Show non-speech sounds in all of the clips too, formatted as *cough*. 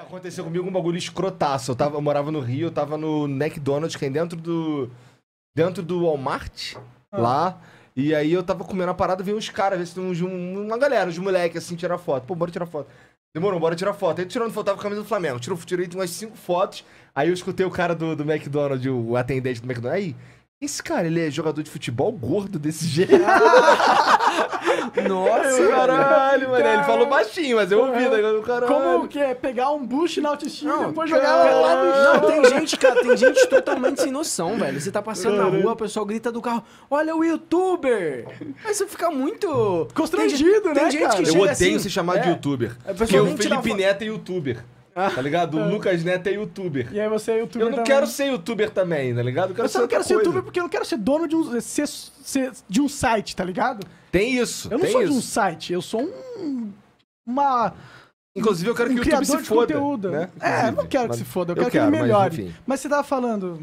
Já aconteceu comigo um bagulho escrotaço. Eu, tava, eu morava no Rio, eu tava no McDonald's, que é dentro do. Dentro do Walmart, ah. lá. E aí eu tava comendo a parada, veio uns caras, uns, uma galera, uns moleques assim, tirar foto. Pô, bora tirar foto. Demorou, bora tirar foto. Aí tirando foto, tava com a camisa do Flamengo. Tirou, tirei umas cinco fotos. Aí eu escutei o cara do, do McDonald's, o atendente do McDonald's. Aí, esse cara, ele é jogador de futebol gordo desse jeito. *laughs* Nossa, caralho, mano. Ele falou baixinho, mas eu ouvi. Tá caralho. Como que é? Pegar um boost na autoestima e depois jogar lá no chão. Não, tem gente, cara, tem gente totalmente sem noção, velho. Você tá passando na rua, o pessoal grita do carro, olha o youtuber. Aí você fica muito... Constrangido, tem, né, tem gente cara? Que eu odeio assim, se chamar é, de youtuber. É, porque o Felipe Neto é youtuber. Tá ligado? O *laughs* é. Lucas Neto é youtuber. E aí você é youtuber. Eu não também. quero ser youtuber também, tá ligado? Eu, quero eu só não quero ser coisa. youtuber porque eu não quero ser dono de um, ser, ser, de um site, tá ligado? Tem isso. Eu não sou isso. de um site, eu sou um. Uma. Inclusive, eu quero um que o YouTube se foda. Conteúdo. Né? É, eu não quero mas... que se foda, eu, eu quero, que ele melhore. Mas, mas você tava tá falando.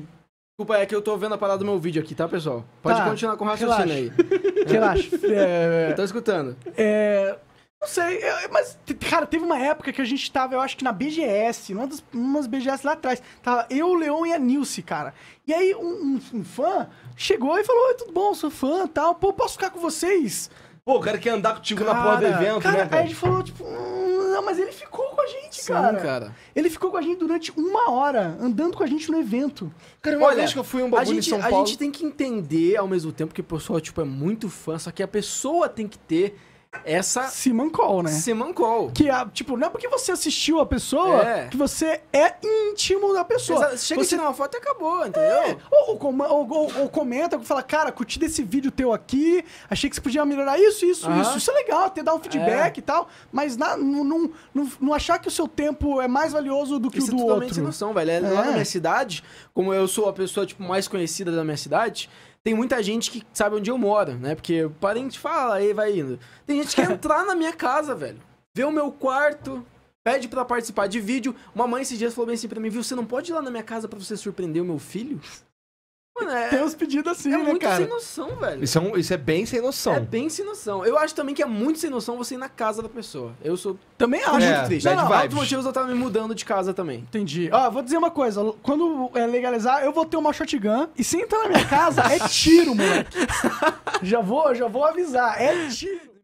Desculpa, é que eu tô vendo a parada do meu vídeo aqui, tá, pessoal? Pode tá. continuar com o raciocínio relaxa. aí. *laughs* Relaxa. É... *laughs* Eu tô escutando. É não sei, eu, mas, cara, teve uma época que a gente tava, eu acho que na BGS, numa das umas BGS lá atrás, tava eu, o Leon e a Nilce, cara. E aí um, um, um fã chegou e falou, tudo bom, sou fã tal, pô, posso ficar com vocês? Pô, o cara quer andar contigo cara, na porra do evento, cara, né, cara? Aí a gente falou, tipo, hum, não, mas ele ficou com a gente, Sim, cara. cara. Ele ficou com a gente durante uma hora, andando com a gente no evento. Cara, uma Olha, vez que eu fui um bagulho gente, em São Paulo... A gente tem que entender, ao mesmo tempo, que o pessoal, tipo, é muito fã, só que a pessoa tem que ter essa. Simancol, né? Simancol. Que, é, tipo, não é porque você assistiu a pessoa é. que você é íntimo da pessoa. Chega você... e uma foto e acabou, entendeu? É. Ou, ou, ou, ou, comenta, fala, cara, curti desse vídeo teu aqui, achei que você podia melhorar isso, isso, isso. Isso é legal, até dar um feedback é. e tal, mas na, não, não, não, não, achar que o seu tempo é mais valioso do que isso o é do é totalmente outro. Sem noção, velho. É lá na é. minha cidade, como eu sou a pessoa, tipo, mais conhecida da minha cidade, tem muita gente que sabe onde eu moro, né? Porque parente fala, aí vai indo. Tem gente que quer entrar na minha casa, velho. Vê o meu quarto, pede para participar de vídeo. Uma mãe esses dias falou bem assim pra mim, viu? Você não pode ir lá na minha casa para você surpreender o meu filho? Mano, é... Tem uns pedidos assim, é né, muito cara? sem noção, velho. Isso é, um, isso é bem sem noção. É bem sem noção. Eu acho também que é muito sem noção você ir na casa da pessoa. Eu sou. Também acho é, muito triste. Não, não, outros motivos eu tava me mudando de casa também. Entendi. Ó, vou dizer uma coisa. Quando é legalizar, eu vou ter uma shotgun. E se entrar na minha casa, é tiro, moleque. *laughs* já vou, já vou avisar. É tiro.